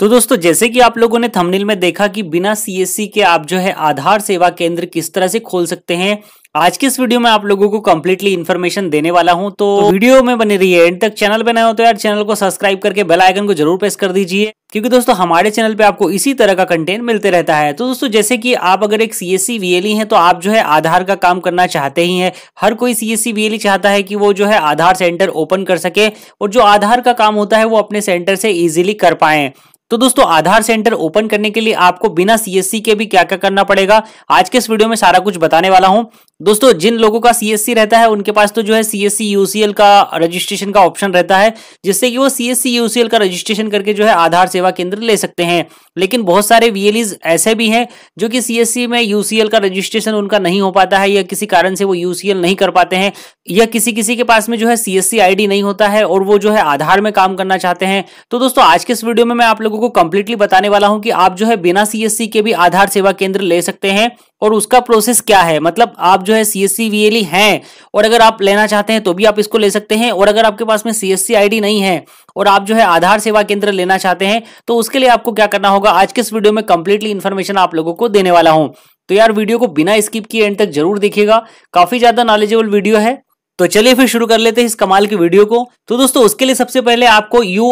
तो दोस्तों जैसे कि आप लोगों ने थंबनेल में देखा कि बिना सीएससी के आप जो है आधार सेवा केंद्र किस तरह से खोल सकते हैं आज के इस वीडियो में आप लोगों को कम्प्लीटली इन्फॉर्मेशन देने वाला हूं तो वीडियो में बने रहिए एंड तक चैनल बनाए हो तो यार चैनल को सब्सक्राइब करके बेल आइकन को जरूर प्रेस कर दीजिए क्योंकि दोस्तों हमारे चैनल पे आपको इसी तरह का कंटेंट मिलते रहता है तो दोस्तों जैसे कि आप अगर एक सी एस सी तो आप जो है आधार का काम करना चाहते ही है हर कोई सी एस e चाहता है कि वो जो है आधार सेंटर ओपन कर सके और जो आधार का काम होता है वो अपने सेंटर से ईजिली कर पाए तो दोस्तों आधार सेंटर ओपन करने के लिए आपको बिना सीएससी के भी क्या क्या करना पड़ेगा आज के इस वीडियो में सारा कुछ बताने वाला हूं दोस्तों जिन लोगों का सीएससी रहता है उनके पास तो जो है सीएससी यूसीएल का रजिस्ट्रेशन का ऑप्शन रहता है जिससे कि वो सीएससी यूसीएल का रजिस्ट्रेशन करके जो है आधार सेवा केंद्र ले सकते हैं लेकिन बहुत सारे वीएलईज ऐसे भी हैं जो कि सीएससी में यूसीएल का रजिस्ट्रेशन उनका नहीं हो पाता है या किसी कारण से वो यूसीएल नहीं कर पाते हैं या किसी किसी के पास में जो है सी एस नहीं होता है और वो जो है आधार में काम करना चाहते हैं तो दोस्तों आज के इस वीडियो में मैं आप लोगों को कंप्लीटली बताने वाला हूं कि आप जो है बिना सीएससी के भी आधार सेवा केंद्र ले सकते हैं और उसका प्रोसेस क्या है मतलब आप जो है सी एस e हैं और अगर आप लेना चाहते हैं तो भी आप इसको ले सकते हैं और अगर आपके पास में सी एस नहीं है और आप जो है आधार सेवा केंद्र लेना चाहते हैं तो उसके लिए आपको क्या करना होगा आज के इस वीडियो में कंप्लीटली इन्फॉर्मेशन आप लोगों को देने वाला हूँ तो यार वीडियो को बिना स्किप किए एंड तक जरूर देखिएगा काफी ज्यादा नॉलेजेबल वीडियो है तो चलिए फिर शुरू कर लेते हैं इस कमाल की वीडियो को तो दोस्तों उसके लिए सबसे पहले आपको यू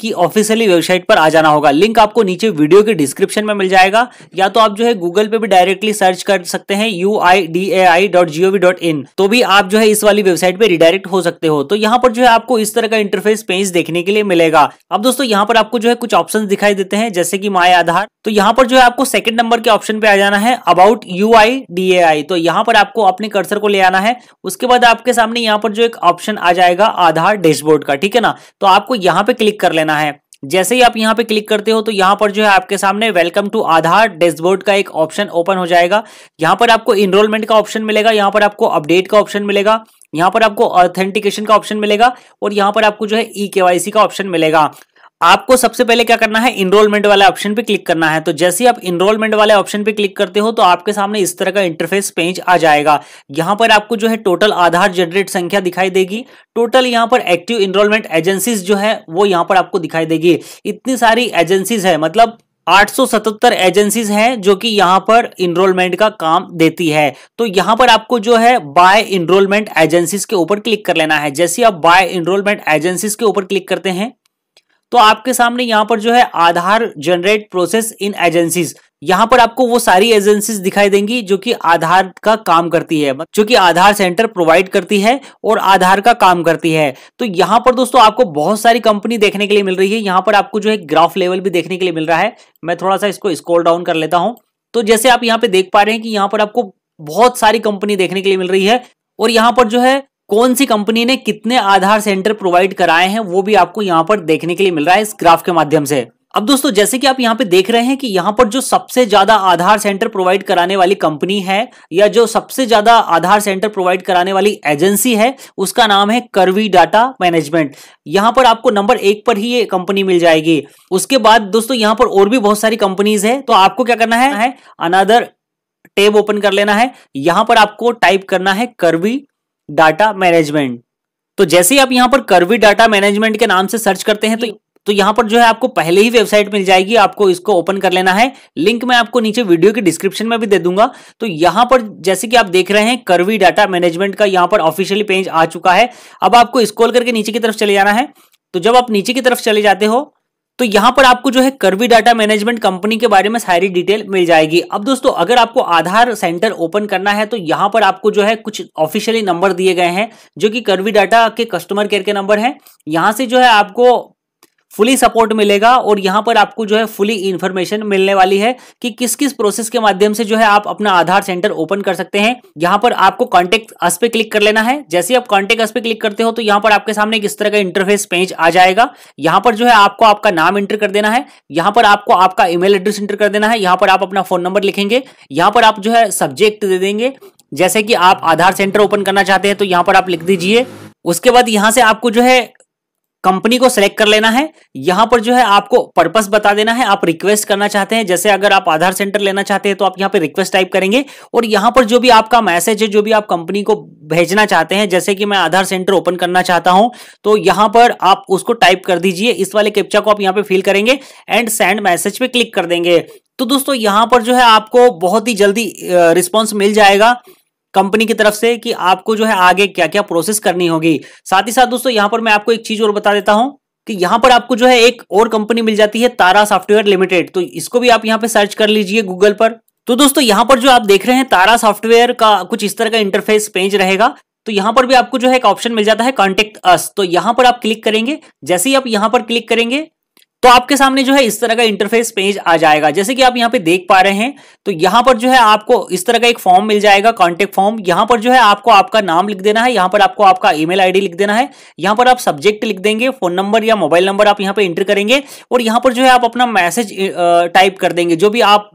की ऑफिशियली वेबसाइट पर आ जाना होगा लिंक आपको नीचे वीडियो के डिस्क्रिप्शन में मिल जाएगा या तो आप जो है गूगल पे भी डायरेक्टली सर्च कर सकते हैं यू तो भी आप जो है इस वाली वेबसाइट पे रिडायरेक्ट हो सकते हो तो यहाँ पर जो है आपको इस तरह का इंटरफेस पेज देखने के लिए मिलेगा अब दोस्तों यहाँ पर आपको जो है कुछ ऑप्शन दिखाई देते हैं जैसे की माई आधार तो यहाँ पर जो है आपको सेकंड नंबर के ऑप्शन पे आ जाना है अबाउट यू तो यहाँ पर आपको अपने कर्सर को ले आना है उसके बाद बाद आपके सामने यहाँ पर जो एक ऑप्शन आ जाएगा आधार डैशबोर्ड का ठीक है ना तो आपको यहाँ पे क्लिक कर लेना है जैसे ही आप यहां पे क्लिक करते हो तो यहां पर जो है आपके सामने वेलकम टू आधार डैशबोर्ड का एक ऑप्शन ओपन हो जाएगा यहां पर आपको इनरोलमेंट का ऑप्शन मिलेगा यहां पर आपको अपडेट का ऑप्शन मिलेगा यहां पर आपको ऑथेंटिकेशन का ऑप्शन मिलेगा और यहां पर आपको जो है ई e केवाईसी का ऑप्शन मिलेगा आपको सबसे पहले क्या करना है इनरोलमेंट वाले ऑप्शन पे क्लिक करना है तो जैसे ही आप इनरोलमेंट वाले ऑप्शन पे क्लिक करते हो तो आपके सामने इस तरह का इंटरफेस पेज आ जाएगा यहां पर आपको जो है टोटल आधार जनरेट संख्या दिखाई देगी टोटल यहां पर एक्टिव इनरोलमेंट एजेंसीज जो है वो यहां पर आपको दिखाई देगी इतनी सारी एजेंसीज है मतलब 877 एजेंसीज हैं जो कि यहां पर इनरोलमेंट का काम देती है तो यहां पर आपको जो है बाय इनरोलमेंट एजेंसीज के ऊपर क्लिक कर लेना है जैसे आप बाय इनरोलमेंट एजेंसीज के ऊपर क्लिक करते हैं तो आपके सामने यहाँ पर जो है Aadhaar generate process in agencies यहाँ पर आपको वो सारी एजेंसीज दिखाई देंगी जो कि आधार का काम करती है जो कि आधार सेंटर प्रोवाइड करती है और आधार का काम करती है तो यहाँ पर दोस्तों आपको बहुत सारी कंपनी देखने के लिए मिल रही है यहाँ पर आपको जो है ग्राफ लेवल भी देखने के लिए मिल रहा है मैं थोड़ा सा इसको स्कोर डाउन कर लेता हूँ तो जैसे आप यहाँ पे देख पा रहे हैं कि यहाँ पर आपको बहुत सारी कंपनी देखने के लिए मिल रही है और यहाँ पर जो है कौन सी कंपनी ने कितने आधार सेंटर प्रोवाइड कराए हैं वो भी आपको यहाँ पर देखने के लिए मिल रहा है इस ग्राफ के माध्यम से अब दोस्तों जैसे कि आप यहाँ पे देख रहे हैं कि यहाँ पर जो सबसे ज्यादा आधार सेंटर प्रोवाइड कराने वाली कंपनी है या जो सबसे ज्यादा आधार सेंटर प्रोवाइड कराने वाली एजेंसी है उसका नाम है करवी डाटा मैनेजमेंट यहाँ पर आपको नंबर एक पर ही ये कंपनी मिल जाएगी उसके बाद दोस्तों यहाँ पर और भी बहुत सारी कंपनीज है तो आपको क्या करना है अनादर टेब ओपन कर लेना है यहां पर आपको टाइप करना है करवी डाटा मैनेजमेंट तो जैसे ही आप यहाँ पर करवी डाटा मैनेजमेंट के नाम से सर्च करते हैं तो तो यहाँ पर जो है आपको पहले ही वेबसाइट मिल जाएगी आपको इसको ओपन कर लेना है लिंक मैं आपको नीचे वीडियो के डिस्क्रिप्शन में भी दे दूंगा तो यहाँ पर जैसे कि आप देख रहे हैं करवी डाटा मैनेजमेंट का यहाँ पर ऑफिशियली पेज आ चुका है अब आपको स्कोल करके नीचे की तरफ चले जाना है तो जब आप नीचे की तरफ चले जाते हो तो यहां पर आपको जो है करवी डाटा मैनेजमेंट कंपनी के बारे में सारी डिटेल मिल जाएगी अब दोस्तों अगर आपको आधार सेंटर ओपन करना है तो यहां पर आपको जो है कुछ ऑफिशियली नंबर दिए गए हैं जो कि करवी डाटा के कस्टमर केयर के नंबर हैं यहां से जो है आपको फुली सपोर्ट मिलेगा और यहाँ पर आपको जो है फुली इन्फॉर्मेशन मिलने वाली है कि किस किस प्रोसेस के माध्यम से जो है आप अपना आधार सेंटर ओपन कर सकते हैं यहाँ पर आपको कॉन्टेक्ट अस पे क्लिक कर लेना है जैसे आप कॉन्टेक्ट अस पे क्लिक करते हो तो यहाँ पर आपके सामने किस तरह का इंटरफेस पेज आ जाएगा यहाँ पर जो है आपको आपका नाम एंटर कर देना है यहाँ पर आपको आपका ईमेल एड्रेस एंटर कर देना है यहाँ पर आप अपना फोन नंबर लिखेंगे यहाँ पर आप जो है सब्जेक्ट दे देंगे जैसे कि आप आधार सेंटर ओपन करना चाहते हैं तो यहाँ पर आप लिख दीजिए उसके बाद यहाँ से आपको जो है कंपनी को सेलेक्ट कर लेना है यहां पर जो है आपको पर्पस बता देना है आप रिक्वेस्ट करना चाहते हैं जैसे अगर आप आधार सेंटर लेना चाहते हैं तो आप यहाँ पे रिक्वेस्ट टाइप करेंगे और यहां पर जो भी आपका मैसेज है जो भी आप कंपनी को भेजना चाहते हैं जैसे कि मैं आधार सेंटर ओपन करना चाहता हूं तो यहां पर आप उसको टाइप कर दीजिए इस वाले कैप्चा को आप यहां पे फिल करेंगे एंड सेंड मैसेज पे क्लिक कर देंगे तो दोस्तों यहां पर जो है आपको बहुत ही जल्दी रिस्पॉन्स मिल जाएगा कंपनी की तरफ से कि आपको जो है आगे क्या क्या प्रोसेस करनी होगी साथ ही साथ दोस्तों यहां पर मैं आपको एक चीज और बता देता हूं कि यहां पर आपको जो है एक और कंपनी मिल जाती है तारा सॉफ्टवेयर लिमिटेड तो इसको भी आप यहाँ पे सर्च कर लीजिए गूगल पर तो दोस्तों यहां पर जो आप देख रहे हैं तारा सॉफ्टवेयर का कुछ इस तरह का इंटरफेस पेज रहेगा तो यहां पर भी आपको जो है एक ऑप्शन मिल जाता है कॉन्टेक्ट अस तो यहां पर आप क्लिक करेंगे जैसे ही आप यहां पर क्लिक करेंगे तो आपके सामने जो है इस तरह का इंटरफेस पेज आ जाएगा जैसे कि आप यहाँ पे देख पा रहे हैं तो यहाँ पर जो है आपको इस तरह का एक फॉर्म मिल जाएगा कॉन्टेक्ट फॉर्म यहाँ पर जो है आपको आपका नाम लिख देना है यहाँ पर आपको आपका ईमेल आईडी लिख देना है यहाँ पर आप सब्जेक्ट लिख देंगे फोन नंबर या मोबाइल नंबर आप यहाँ पे एंटर करेंगे और यहाँ पर जो है आप अपना मैसेज टाइप कर देंगे जो भी आप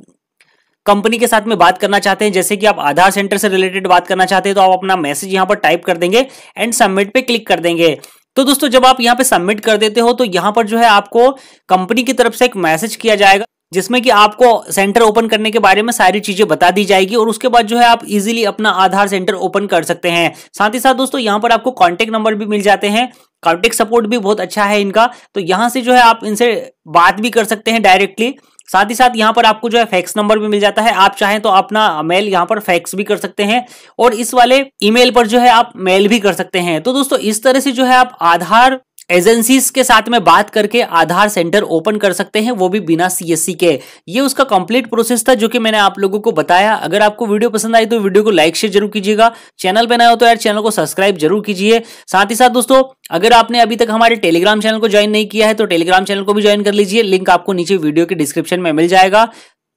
कंपनी के साथ में बात करना चाहते हैं जैसे कि आप आधार सेंटर से रिलेटेड बात करना चाहते हैं तो आप अपना मैसेज यहाँ पर टाइप कर देंगे एंड सबमिट पे क्लिक कर देंगे तो दोस्तों जब आप यहाँ पे सबमिट कर देते हो तो यहाँ पर जो है आपको कंपनी की तरफ से एक मैसेज किया जाएगा जिसमें कि आपको सेंटर ओपन करने के बारे में सारी चीजें बता दी जाएगी और उसके बाद जो है आप इजीली अपना आधार सेंटर ओपन कर सकते हैं साथ ही साथ दोस्तों यहाँ पर आपको कॉन्टेक्ट नंबर भी मिल जाते हैं कॉन्टेक्ट सपोर्ट भी बहुत अच्छा है इनका तो यहाँ से जो है आप इनसे बात भी कर सकते हैं डायरेक्टली साथ ही साथ यहाँ पर आपको जो है फैक्स नंबर भी मिल जाता है आप चाहें तो अपना मेल यहाँ पर फैक्स भी कर सकते हैं और इस वाले ईमेल पर जो है आप मेल भी कर सकते हैं तो दोस्तों इस तरह से जो है आप आधार एजेंसीज के साथ में बात करके आधार सेंटर ओपन कर सकते हैं वो भी बिना सीएससी के ये उसका कंप्लीट प्रोसेस था जो कि मैंने आप लोगों को बताया अगर आपको वीडियो पसंद आई तो वीडियो को लाइक शेयर जरूर कीजिएगा चैनल पर नया हो तो यार चैनल को सब्सक्राइब जरूर कीजिए साथ ही साथ दोस्तों अगर आपने अभी तक हमारे टेलीग्राम चैनल को ज्वाइन नहीं किया है तो टेलीग्राम चैनल को भी ज्वाइन कर लीजिए लिंक आपको नीचे वीडियो के डिस्क्रिप्शन में मिल जाएगा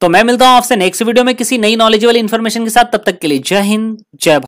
तो मैं मिलता हूं आपसे नेक्स्ट वीडियो में किसी नई नॉलेज वाली इन्फॉर्मेशन के साथ तब तक के लिए जय हिंद जय